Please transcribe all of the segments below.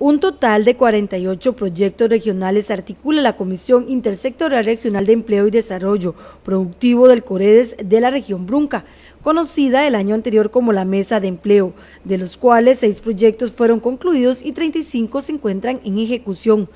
Un total de 48 proyectos regionales articula la Comisión Intersectoral Regional de Empleo y Desarrollo Productivo del Coredes de la región Brunca, conocida el año anterior como la Mesa de Empleo, de los cuales seis proyectos fueron concluidos y 35 se encuentran en ejecución.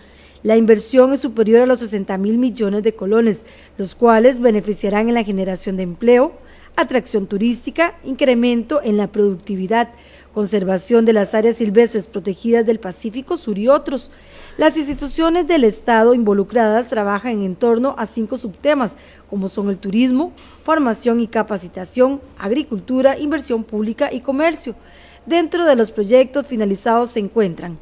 La inversión es superior a los 60 mil millones de colones, los cuales beneficiarán en la generación de empleo, atracción turística, incremento en la productividad, Conservación de las Áreas Silvestres Protegidas del Pacífico Sur y otros. Las instituciones del Estado involucradas trabajan en torno a cinco subtemas, como son el turismo, formación y capacitación, agricultura, inversión pública y comercio. Dentro de los proyectos finalizados se encuentran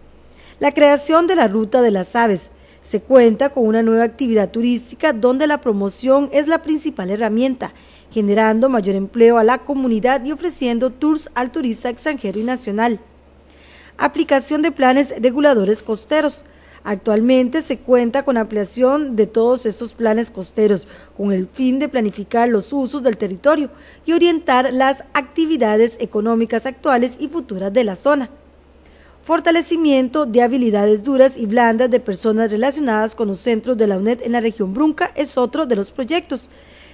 la creación de la Ruta de las Aves, se cuenta con una nueva actividad turística donde la promoción es la principal herramienta, generando mayor empleo a la comunidad y ofreciendo tours al turista extranjero y nacional. Aplicación de planes reguladores costeros. Actualmente se cuenta con ampliación de todos esos planes costeros, con el fin de planificar los usos del territorio y orientar las actividades económicas actuales y futuras de la zona fortalecimiento de habilidades duras y blandas de personas relacionadas con los centros de la UNED en la región Brunca es otro de los proyectos.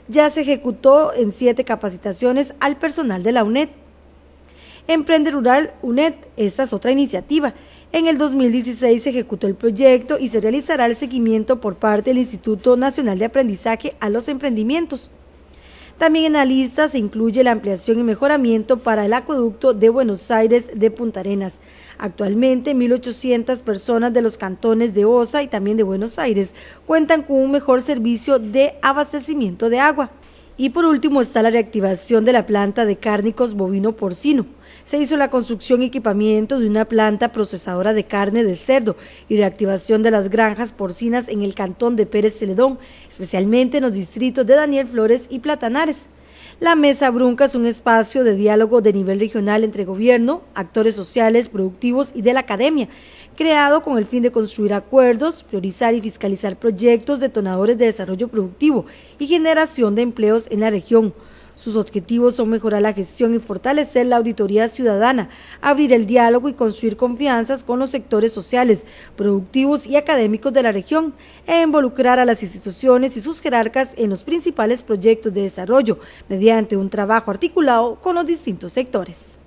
Ya se ejecutó en siete capacitaciones al personal de la UNED. Emprende Rural UNED, esta es otra iniciativa. En el 2016 se ejecutó el proyecto y se realizará el seguimiento por parte del Instituto Nacional de Aprendizaje a los Emprendimientos. También en la lista se incluye la ampliación y mejoramiento para el acueducto de Buenos Aires de Punta Arenas. Actualmente, 1.800 personas de los cantones de Osa y también de Buenos Aires cuentan con un mejor servicio de abastecimiento de agua. Y por último está la reactivación de la planta de cárnicos bovino-porcino. Se hizo la construcción y equipamiento de una planta procesadora de carne de cerdo y reactivación de las granjas porcinas en el cantón de Pérez Celedón, especialmente en los distritos de Daniel Flores y Platanares. La Mesa Brunca es un espacio de diálogo de nivel regional entre gobierno, actores sociales, productivos y de la academia, creado con el fin de construir acuerdos, priorizar y fiscalizar proyectos detonadores de desarrollo productivo y generación de empleos en la región. Sus objetivos son mejorar la gestión y fortalecer la auditoría ciudadana, abrir el diálogo y construir confianzas con los sectores sociales, productivos y académicos de la región, e involucrar a las instituciones y sus jerarcas en los principales proyectos de desarrollo mediante un trabajo articulado con los distintos sectores.